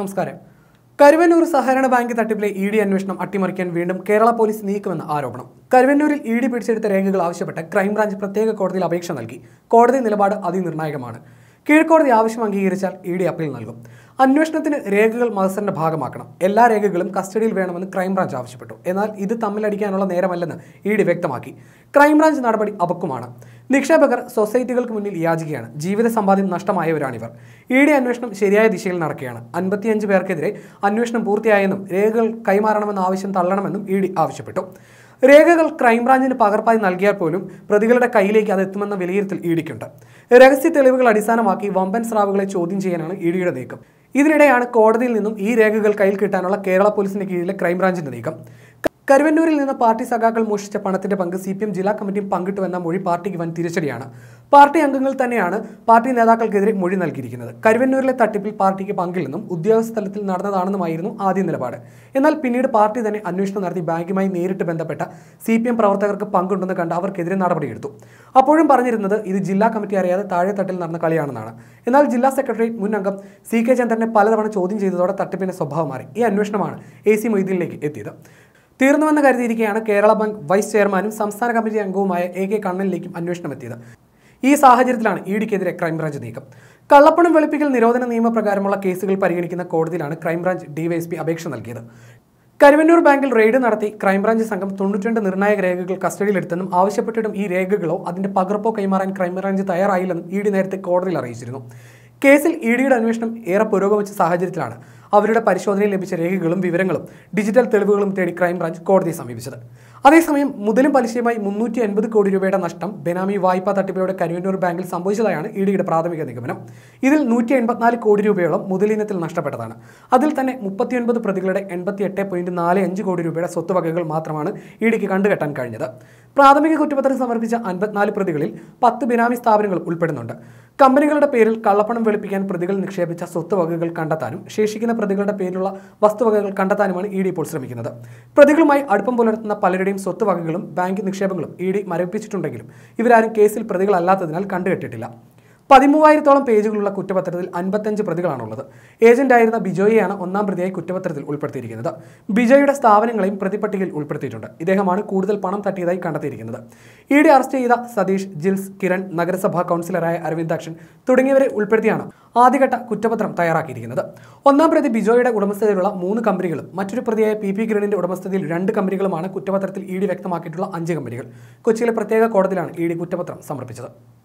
നമസ്കാരം കരുവന്നൂർ സഹകരണ bank തട്ടിപ്പിലെ E D അന്വേഷണം അട്ടിമറിക്കാൻ വീണ്ടും കേരള പോലീസ് നീക്കുമെന്ന ആരോപണം കരുവന്നൂരിൽ ഇ ഡി പിടിച്ചെടുത്ത രേഖകൾ ആവശ്യപ്പെട്ട് ക്രൈംബ്രാഞ്ച് പ്രത്യേക കോടതിയിൽ അപേക്ഷ നൽകി കോടതി നിലപാട് അതിനിർണായകമാണ് കീഴ്ക്കോടതി ആവശ്യം അംഗീകരിച്ചാൽ ഇ ഡി അപ്പീൽ നൽകും അന്വേഷണത്തിന് രേഖകൾ മദസറിന്റെ ഭാഗമാക്കണം എല്ലാ രേഖകളും കസ്റ്റഡിയിൽ വേണമെന്ന് ക്രൈംബ്രാഞ്ച് ആവശ്യപ്പെട്ടു എന്നാൽ ഇത് തമ്മിലടിക്കാനുള്ള നേരമല്ലെന്ന് ഇ ഡി വ്യക്തമാക്കി ക്രൈംബ്രാഞ്ച് നടപടി അപക്കുമാണ് നിക്ഷേപകർ സൊസൈറ്റികൾക്ക് മുന്നിൽ യാചിക്കുകയാണ് ജീവിത സമ്പാദ്യം നഷ്ടമായവരാണിവർ ഇ ഡി അന്വേഷണം ശരിയായ ദിശയിൽ നടക്കുകയാണ് അൻപത്തിയഞ്ച് പേർക്കെതിരെ അന്വേഷണം പൂർത്തിയായെന്നും രേഖകൾ കൈമാറണമെന്ന ആവശ്യം തള്ളണമെന്നും ഇ ഡി ആവശ്യപ്പെട്ടു രേഖകൾ ക്രൈംബ്രാഞ്ചിന് പകർപ്പായി നൽകിയാൽ പോലും പ്രതികളുടെ കയ്യിലേക്ക് അത് എത്തുമെന്ന വിലയിരുത്തൽ ഇഡിക്കുണ്ട് രഹസ്യ തെളിവുകൾ അടിസ്ഥാനമാക്കി വമ്പൻ സ്രാവുകളെ ചോദ്യം ചെയ്യാനാണ് ഇഡിയുടെ നീക്കം ഇതിനിടെയാണ് കോടതിയിൽ നിന്നും ഈ രേഖകൾ കയ്യിൽ കിട്ടാനുള്ള കേരള പോലീസിന്റെ കീഴിലെ ക്രൈംബ്രാഞ്ചിന്റെ നീക്കം കരുവന്നൂരിൽ നിന്ന് പാർട്ടി സഖാക്കൾ മോഷിച്ച പണത്തിന്റെ പങ്ക് സി പി എം ജില്ലാ കമ്മിറ്റിയും പങ്കിട്ടുവെന്ന മൊഴി പാർട്ടിക്ക് വൻ തിരിച്ചടിയാണ് പാർട്ടി അംഗങ്ങൾ തന്നെയാണ് പാർട്ടി നേതാക്കൾക്കെതിരെ മൊഴി നൽകിയിരിക്കുന്നത് കരുവന്നൂരിലെ തട്ടിപ്പിൽ പാർട്ടിക്ക് പങ്കില്ലെന്നും ഉദ്യോഗസ്ഥ തലത്തിൽ നടന്നതാണെന്നുമായിരുന്നു ആദ്യ നിലപാട് എന്നാൽ പിന്നീട് പാർട്ടി തന്നെ അന്വേഷണം നടത്തി ബാങ്കുമായി നേരിട്ട് ബന്ധപ്പെട്ട സി പി എം പ്രവർത്തകർക്ക് പങ്കുണ്ടെന്ന് കണ്ട് അവർക്കെതിരെ നടപടിയെടുത്തു അപ്പോഴും പറഞ്ഞിരുന്നത് ഇത് ജില്ലാ കമ്മിറ്റി അറിയാതെ താഴെത്തട്ടിൽ നടന്ന കളിയാണെന്നാണ് എന്നാൽ ജില്ലാ സെക്രട്ടറി മുൻ അംഗം സി കെ ചന്ദ്രനെ പലതവണ ചോദ്യം ചെയ്തതോടെ തട്ടിപ്പിന്റെ സ്വഭാവം മാറി ഈ അന്വേഷണമാണ് എ സി മൊയ്തീനിലേക്ക് എത്തിയത് തീർന്നുവെന്ന് കരുതിയിരിക്കുകയാണ് കേരള ബാങ്ക് വൈസ് ചെയർമാനും സംസ്ഥാന കമ്മിറ്റി അംഗവുമായ എ കെ കണ്ണനിലേക്കും അന്വേഷണം എത്തിയത് ഈ സാഹചര്യത്തിലാണ് ഇഡിക്കെതിരെ ക്രൈംബ്രാഞ്ച് നീക്കം കള്ളപ്പണം വെളുപ്പിക്കൽ നിരോധന നിയമപ്രകാരമുള്ള കേസുകൾ പരിഗണിക്കുന്ന കോടതിയിലാണ് ക്രൈംബ്രാഞ്ച് ഡിവൈഎസ്പി അപേക്ഷ നൽകിയത് കരുവന്നൂർ ബാങ്കിൽ റെയ്ഡ് നടത്തി ക്രൈംബ്രാഞ്ച് സംഘം തൊണ്ണൂറ്റി നിർണായക രേഖകൾ കസ്റ്റഡിയിലെടുത്തെന്നും ആവശ്യപ്പെട്ടിട്ടും ഈ രേഖകളോ അതിന്റെ പകർപ്പോ കൈമാറാൻ ക്രൈംബ്രാഞ്ച് തയ്യാറായില്ലെന്നും ഇ ഡി നേരത്തെ കോടതിയിൽ അറിയിച്ചിരുന്നു കേസിൽ ഇ ഡിയുടെ അന്വേഷണം ഏറെ പുരോഗമിച്ച സാഹചര്യത്തിലാണ് അവരുടെ പരിശോധനയിൽ ലഭിച്ച രേഖകളും വിവരങ്ങളും ഡിജിറ്റൽ തെളിവുകളും തേടി ക്രൈംബ്രാഞ്ച് കോടതിയെ സമീപിച്ചത് അതേസമയം മുതലും പലിശയുമായി മുന്നൂറ്റി അൻപത് കോടി രൂപയുടെ നഷ്ടം ബെനാമി വായ്പാ തട്ടിപ്പിലൂടെ കരുവന്നൂർ ബാങ്കിൽ സംഭവിച്ചതായാണ് ഇഡിയുടെ പ്രാഥമിക നിഗമനം ഇതിൽ നൂറ്റി എൺപത്തിനാല് കോടി രൂപയോളം മുതലിനത്തിൽ നഷ്ടപ്പെട്ടതാണ് അതിൽ തന്നെ മുപ്പത്തിയൊൻപത് പ്രതികളുടെ എൺപത്തി എട്ട് പോയിന്റ് നാല് അഞ്ച് കോടി രൂപയുടെ സ്വത്തുവകകൾ മാത്രമാണ് ഇഡിക്ക് കണ്ടുകെട്ടാൻ കഴിഞ്ഞത് പ്രാഥമിക കുറ്റപത്രം സമർപ്പിച്ച അൻപത്തിനാല് പ്രതികളിൽ പത്ത് ബിനാമി സ്ഥാപനങ്ങൾ ഉൾപ്പെടുന്നുണ്ട് കമ്പനികളുടെ പേരിൽ കള്ളപ്പണം വെളുപ്പിക്കാൻ പ്രതികൾ നിക്ഷേപിച്ച സ്വത്ത് വകകൾ കണ്ടെത്താനും ശേഷിക്കുന്ന പ്രതികളുടെ പേരിലുള്ള വസ്തുവകകൾ കണ്ടെത്താനുമാണ് ഇ ഡി ഇപ്പോൾ ശ്രമിക്കുന്നത് പ്രതികളുമായി അടുപ്പം പുലർത്തുന്ന പലരുടെയും സ്വത്ത് വകകളും ബാങ്ക് നിക്ഷേപങ്ങളും ഇ ഡി മരവിപ്പിച്ചിട്ടുണ്ടെങ്കിലും ഇവരാരും കേസിൽ പ്രതികളല്ലാത്തതിനാൽ കണ്ടുകെട്ടിട്ടില്ല പതിമൂവായിരത്തോളം പേജുകളുള്ള കുറ്റപത്രത്തിൽ അൻപത്തഞ്ച് പ്രതികളാണുള്ളത് ഏജന്റായിരുന്ന ബിജോയെയാണ് ഒന്നാം പ്രതിയായി കുറ്റപത്രത്തിൽ ഉൾപ്പെടുത്തിയിരിക്കുന്നത് ബിജോയുടെ സ്ഥാപനങ്ങളെയും പ്രതിപട്ടികയിൽ ഉൾപ്പെടുത്തിയിട്ടുണ്ട് ഇദ്ദേഹമാണ് കൂടുതൽ പണം തട്ടിയതായി കണ്ടെത്തിയിരിക്കുന്നത് ഇ ഡി അറസ്റ്റ് ചെയ്ത സതീഷ് ജിൽസ് കിരൺ നഗരസഭാ കൗൺസിലറായ അരവിന്ദാക്ഷൻ തുടങ്ങിയവരെ ഉൾപ്പെടുത്തിയാണ് ആദ്യഘട്ട കുറ്റപത്രം തയ്യാറാക്കിയിരിക്കുന്നത് ഒന്നാം പ്രതി ബിജോയുടെ ഉടമസ്ഥതയിലുള്ള മൂന്ന് കമ്പനികളും മറ്റൊരു പ്രതിയായ പി പി ഗ്രണിന്റെ ഉടമസ്ഥതയിൽ രണ്ട് കമ്പനികളുമാണ് കുറ്റപത്രത്തിൽ ഇ ഡി വ്യക്തമാക്കിയിട്ടുള്ള അഞ്ച് കമ്പനികൾ കൊച്ചിയിലെ പ്രത്യേക കോടതിയിലാണ് ഇ ഡി കുറ്റപത്രം സമർപ്പിച്ചത്